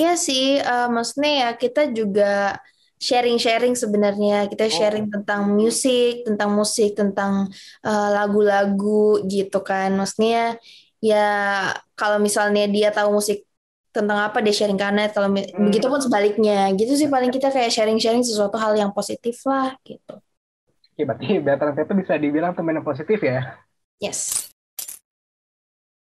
Iya sih, uh, maksudnya ya kita juga sharing-sharing sebenarnya kita oh. sharing tentang musik, tentang musik, tentang eh, lagu-lagu uh, gitu kan. Maksudnya ya kalau misalnya dia tahu musik tentang apa dia sharing karena kalau hmm. begitu pun sebaliknya gitu sih paling kita kayak sharing-sharing sesuatu hal yang positif lah gitu. Iya berarti Better itu bisa dibilang teman yang positif ya? Yes.